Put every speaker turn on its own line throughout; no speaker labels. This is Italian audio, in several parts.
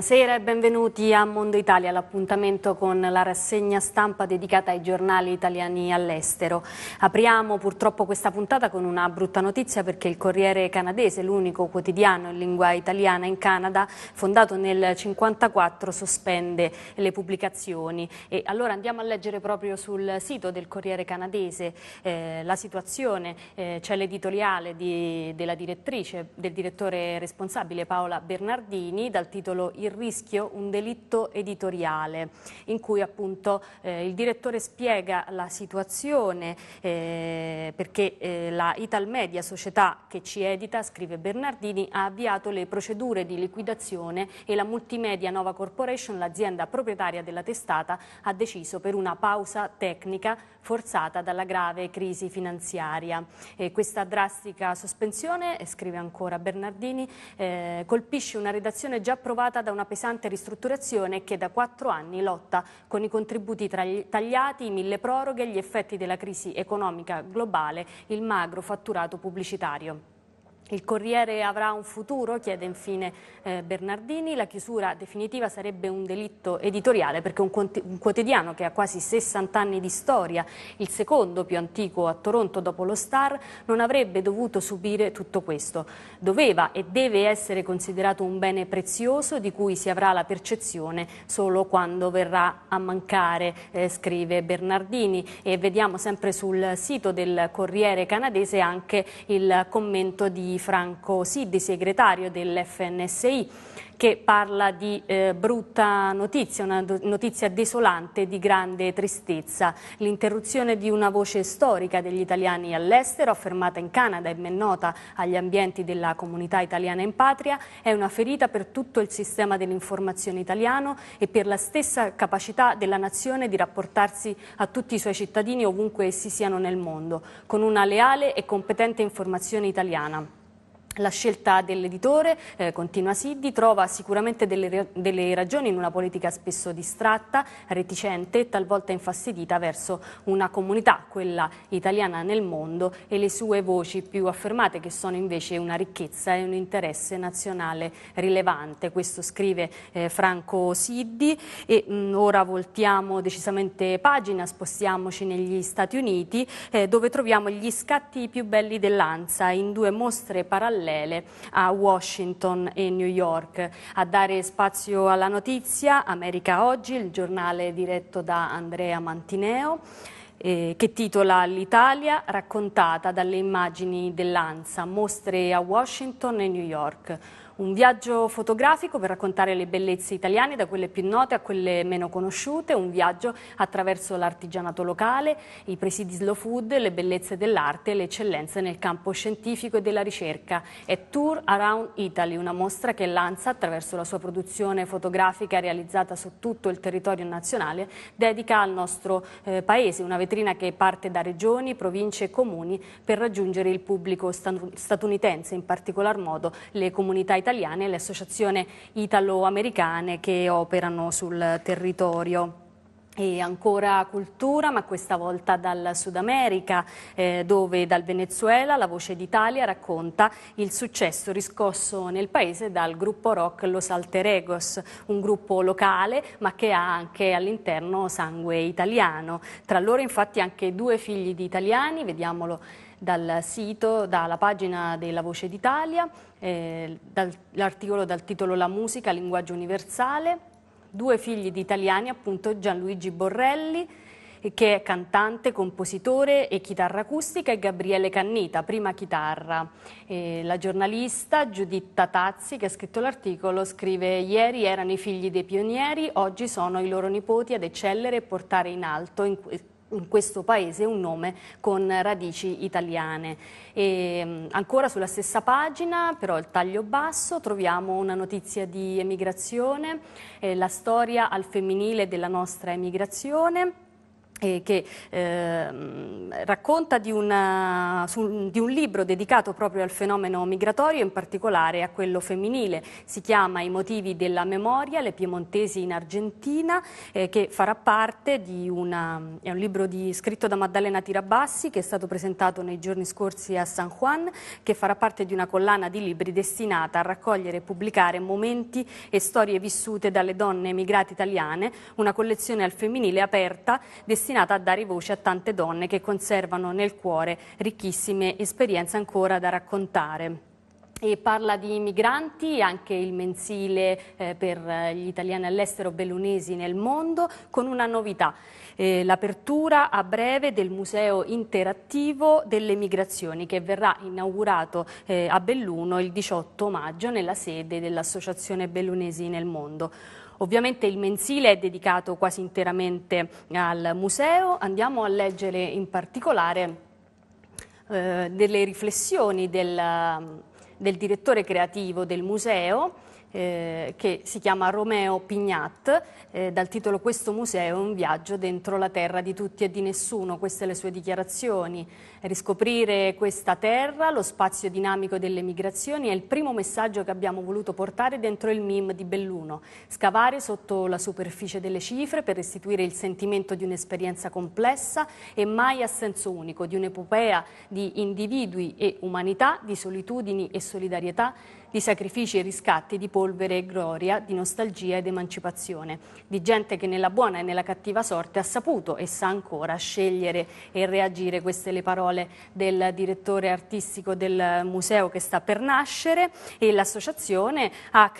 Buonasera e benvenuti a Mondo Italia, l'appuntamento con la rassegna stampa dedicata ai giornali italiani all'estero. Apriamo purtroppo questa puntata con una brutta notizia perché il Corriere canadese, l'unico quotidiano in lingua italiana in Canada, fondato nel 1954, sospende le pubblicazioni. E allora andiamo a leggere proprio sul sito del Corriere canadese eh, la situazione, eh, c'è l'editoriale di, della direttrice, del direttore responsabile Paola Bernardini dal titolo Il il rischio un delitto editoriale in cui appunto eh, il direttore spiega la situazione eh, perché eh, la Italmedia, società che ci edita, scrive Bernardini, ha avviato le procedure di liquidazione e la Multimedia Nova Corporation, l'azienda proprietaria della testata, ha deciso per una pausa tecnica forzata dalla grave crisi finanziaria. E questa drastica sospensione, scrive ancora Bernardini, eh, colpisce una redazione già provata da una pesante ristrutturazione che da quattro anni lotta con i contributi tagliati, i mille proroghe, gli effetti della crisi economica globale, il magro fatturato pubblicitario. Il Corriere avrà un futuro? chiede infine eh, Bernardini. La chiusura definitiva sarebbe un delitto editoriale perché un, un, quotidiano che ha quasi 60 anni di storia, il secondo più antico a Toronto dopo lo Star, non avrebbe dovuto subire tutto questo. Doveva e deve essere considerato un bene prezioso di cui si avrà la percezione solo quando verrà a mancare, eh, scrive Bernardini. E vediamo sempre sul sito del Corriere canadese anche il commento di Franco Siddi, segretario dell'FNSI, che parla di eh, brutta notizia, una notizia desolante di grande tristezza. L'interruzione di una voce storica degli italiani all'estero, affermata in Canada e ben nota agli ambienti della comunità italiana in patria, è una ferita per tutto il sistema dell'informazione italiano e per la stessa capacità della nazione di rapportarsi a tutti i suoi cittadini ovunque essi siano nel mondo, con una leale e competente informazione italiana. La scelta dell'editore, eh, continua Siddi, trova sicuramente delle, delle, ragioni in una politica spesso distratta, reticente e talvolta infastidita verso una comunità, quella italiana nel mondo e le sue voci più affermate che sono invece una ricchezza e un interesse nazionale rilevante. Questo scrive eh, Franco Siddi e mh, mm, ora voltiamo decisamente pagina, spostiamoci negli Stati Uniti eh, dove troviamo gli scatti più belli dell'Anza in due mostre parallele parallele a Washington e New York. A dare spazio alla notizia America Oggi, il giornale diretto da Andrea Mantineo. Eh, che titola L'Italia raccontata dalle immagini dell'ANSA, mostre a Washington e New York. Un viaggio fotografico per raccontare le bellezze italiane, da quelle più note a quelle meno conosciute, un viaggio attraverso l'artigianato locale, i presidi slow food, le bellezze dell'arte e le eccellenze nel campo scientifico e della ricerca. È Tour Around Italy, una mostra che Lanza, attraverso la sua produzione fotografica realizzata su tutto il territorio nazionale, dedica al nostro eh, paese, una vetrina che parte da regioni, province e comuni per raggiungere il pubblico statunitense, in particolar modo le comunità italiane italiane e le associazioni italo-americane che operano sul territorio. E ancora cultura, ma questa volta dal Sud America, eh, dove dal Venezuela la Voce d'Italia racconta il successo riscosso nel paese dal gruppo rock Los Alteregos, un gruppo locale ma che ha anche all'interno sangue italiano. Tra loro infatti anche due figli di italiani, vediamolo dal sito, dalla pagina della Voce d'Italia, eh, l'articolo dal titolo La musica, linguaggio universale, due figli di italiani, appunto Gianluigi Borrelli, che è cantante, compositore e chitarra acustica, e Gabriele Cannita, prima chitarra. E eh, la giornalista Giuditta Tazzi, che ha scritto l'articolo, scrive «Ieri erano i figli dei pionieri, oggi sono i loro nipoti ad eccellere e portare in alto in in questo paese un nome con radici italiane. E mm, ancora sulla stessa pagina, però il taglio basso, troviamo una notizia di emigrazione, eh, la storia al femminile della nostra emigrazione eh, che eh, racconta di, una, su, di, un libro dedicato proprio al fenomeno migratorio, in particolare a quello femminile. Si chiama I motivi della memoria, le piemontesi in Argentina, eh, che farà parte di una, è un libro di, scritto da Maddalena Tirabassi, che è stato presentato nei giorni scorsi a San Juan, che farà parte di una collana di libri destinata a raccogliere e pubblicare momenti e storie vissute dalle donne emigrate italiane, una collezione al femminile aperta destinata destinata a dare voce a tante donne che conservano nel cuore ricchissime esperienze ancora da raccontare. E parla di migranti, anche il mensile eh, per gli italiani all'estero bellunesi nel mondo, con una novità, eh, l'apertura a breve del Museo Interattivo delle Migrazioni che verrà inaugurato eh, a Belluno il 18 maggio nella sede dell'Associazione Bellunesi nel Mondo. Ovviamente il mensile è dedicato quasi interamente al museo. Andiamo a leggere in particolare eh, delle riflessioni del, del direttore creativo del museo, eh, che si chiama Romeo Pignat, eh, dal titolo Questo museo è un viaggio dentro la terra di tutti e di nessuno, queste le sue dichiarazioni. Riscoprire questa terra, lo spazio dinamico delle migrazioni è il primo messaggio che abbiamo voluto portare dentro il MIM di Belluno, scavare sotto la superficie delle cifre per restituire il sentimento di un'esperienza complessa e mai a senso unico, di un'epopea di individui e umanità, di solitudini e solidarietà di sacrifici e riscatti, di polvere e gloria, di nostalgia ed emancipazione, di gente che nella buona e nella cattiva sorte ha saputo e sa ancora scegliere e reagire. Queste le parole del direttore artistico del museo che sta per nascere e l'associazione ha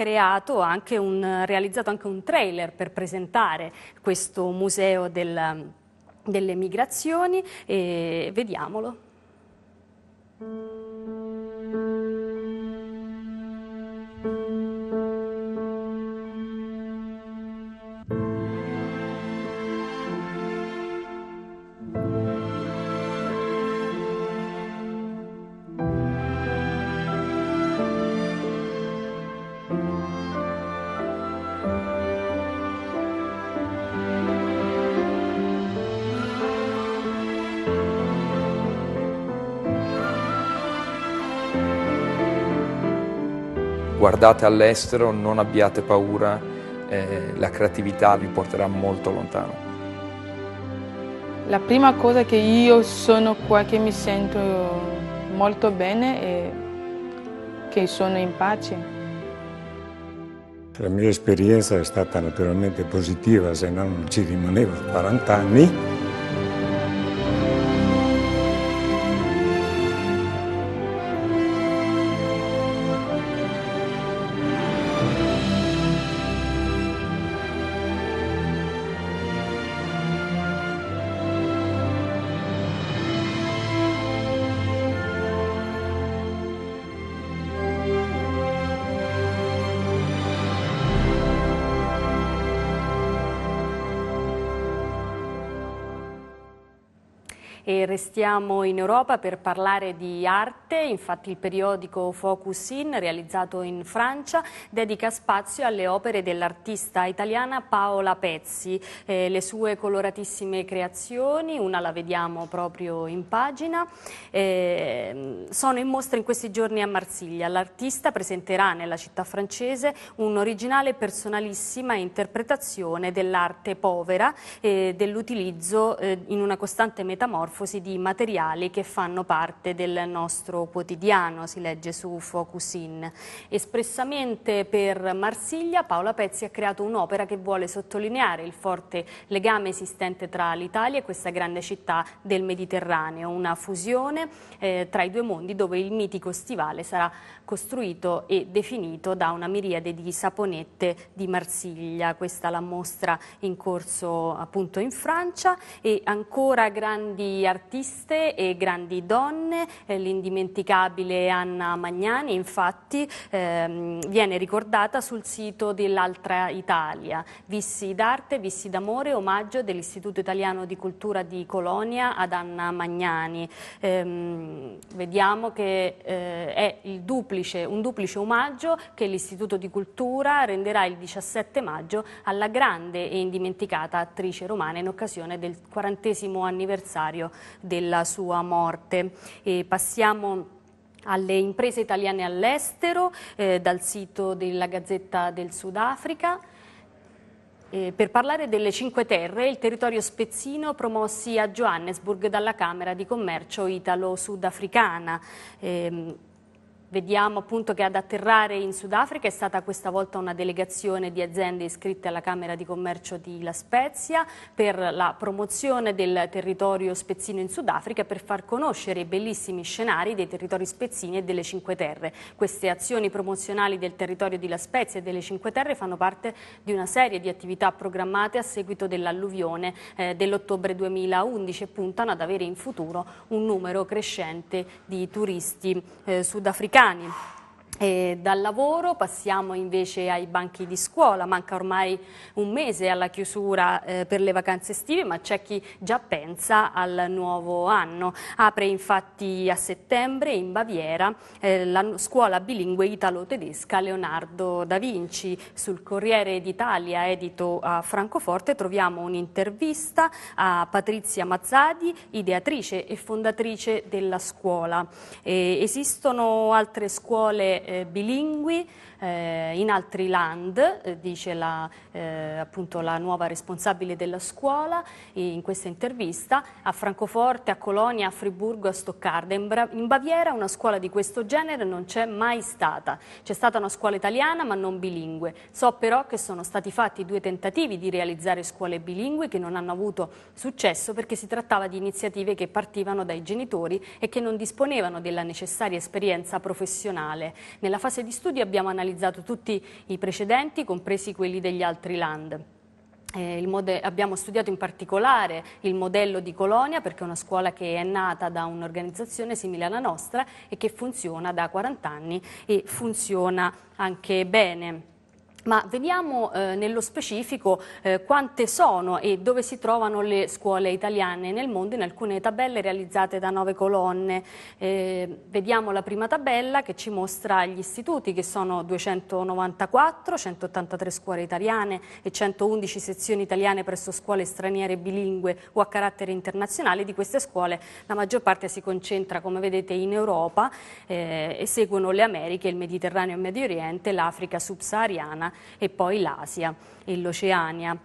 anche un, realizzato anche un trailer per presentare questo museo del, delle migrazioni e vediamolo. guardate all'estero, non abbiate paura, eh, la creatività vi porterà molto lontano. La prima cosa che io sono qua che mi sento molto bene è che sono in pace. La mia esperienza è stata naturalmente positiva, se no non ci rimanevo 40 anni. E restiamo in Europa per parlare di arte, infatti il periodico Focus In, realizzato in Francia, dedica spazio alle opere dell'artista italiana Paola Pezzi. Eh, le sue coloratissime creazioni, una la vediamo proprio in pagina, eh, sono in mostra in questi giorni a Marsiglia. L'artista presenterà nella città francese un'originale e personalissima interpretazione dell'arte povera e eh, dell'utilizzo in una costante metamorfosi metamorfosi di materiali che fanno parte del nostro quotidiano, si legge su Focus In. Espressamente per Marsiglia, Paola Pezzi ha creato un'opera che vuole sottolineare il forte legame esistente tra l'Italia e questa grande città del Mediterraneo, una fusione eh, tra i due mondi dove il mitico stivale sarà costruito e definito da una miriade di saponette di Marsiglia. Questa la mostra in corso appunto in Francia e ancora grandi artiste e grandi donne, eh, l'indimenticabile Anna Magnani infatti ehm, viene ricordata sul sito dell'Altra Italia, Vissi d'arte, Vissi d'amore, omaggio dell'Istituto Italiano di Cultura di Colonia ad Anna Magnani. Ehm, vediamo che eh, è duplice, un duplice omaggio che l'Istituto di Cultura renderà il 17 maggio alla grande e indimenticata attrice romana in occasione del 40 anniversario della sua morte. E passiamo alle imprese italiane all'estero eh, dal sito della Gazzetta del Sudafrica. Eh, per parlare delle Cinque Terre, il territorio spezzino promossi a Johannesburg dalla Camera di Commercio italo-sudafricana. Eh, Vediamo appunto che ad atterrare in Sudafrica è stata questa volta una delegazione di aziende iscritte alla Camera di Commercio di La Spezia per la promozione del territorio spezzino in Sudafrica per far conoscere i bellissimi scenari dei territori spezzini e delle Cinque Terre. Queste azioni promozionali del territorio di La Spezia e delle Cinque Terre fanno parte di una serie di attività programmate a seguito dell'alluvione eh, dell'ottobre 2011 e puntano ad avere in futuro un numero crescente di turisti eh, sudafricani cani. E dal lavoro passiamo invece ai banchi di scuola, manca ormai un mese alla chiusura eh, per le vacanze estive ma c'è chi già pensa al nuovo anno. Apre infatti a settembre in Baviera eh, la scuola bilingue italo-tedesca Leonardo da Vinci. Sul Corriere d'Italia edito a Francoforte troviamo un'intervista a Patrizia Mazzadi, ideatrice e fondatrice della scuola. Eh, esistono altre scuole eh, bilingui eh, in altri land, eh, dice la, eh, appunto la nuova responsabile della scuola in questa intervista, a Francoforte, a Colonia, a Friburgo, a Stoccarda. In, Bra in Baviera una scuola di questo genere non c'è mai stata. C'è stata una scuola italiana ma non bilingue. So però che sono stati fatti due tentativi di realizzare scuole bilingue che non hanno avuto successo perché si trattava di iniziative che partivano dai genitori e che non disponevano della necessaria esperienza professionale. Nella fase di studio abbiamo analizzato tutti i precedenti, compresi quelli degli altri land. Eh, abbiamo studiato in particolare il modello di Colonia perché è una scuola che è nata da un'organizzazione simile alla nostra e che funziona da 40 anni e funziona anche bene. Ma vediamo eh, nello specifico eh, quante sono e dove si trovano le scuole italiane nel mondo in alcune tabelle realizzate da nove colonne. Eh, vediamo la prima tabella che ci mostra gli istituti che sono 294, 183 scuole italiane e 111 sezioni italiane presso scuole straniere bilingue o a carattere internazionale. Di queste scuole la maggior parte si concentra, come vedete, in Europa eh, e seguono le Americhe, il Mediterraneo e il Medio Oriente, l'Africa subsahariana e poi l'Asia e l'Oceania.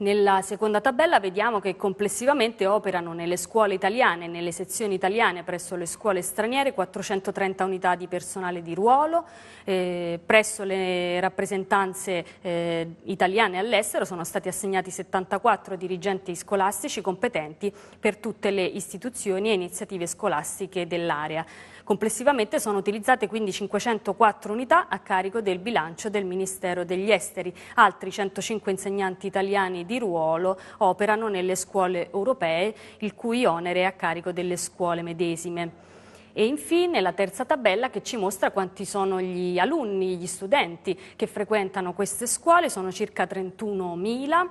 Nella seconda tabella vediamo che complessivamente operano nelle scuole italiane e nelle sezioni italiane presso le scuole straniere 430 unità di personale di ruolo, eh, presso le rappresentanze eh, italiane all'estero sono stati assegnati 74 dirigenti scolastici competenti per tutte le istituzioni e iniziative scolastiche dell'area. Complessivamente sono utilizzate quindi 504 unità a carico del bilancio del Ministero degli Esteri, altri 105 insegnanti italiani di ruolo operano nelle scuole europee, il cui onere è a carico delle scuole medesime. E infine la terza tabella che ci mostra quanti sono gli alunni, gli studenti che frequentano queste scuole, sono circa 31.000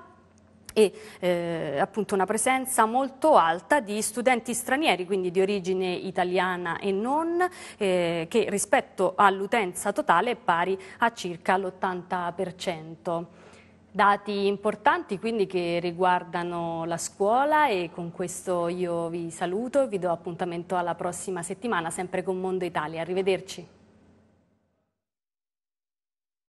e eh, appunto una presenza molto alta di studenti stranieri, quindi di origine italiana e non, eh, che rispetto all'utenza totale è pari a circa l'80% dati importanti quindi che riguardano la scuola e con questo io vi saluto e vi do appuntamento alla prossima settimana sempre con Mondo Italia. Arrivederci.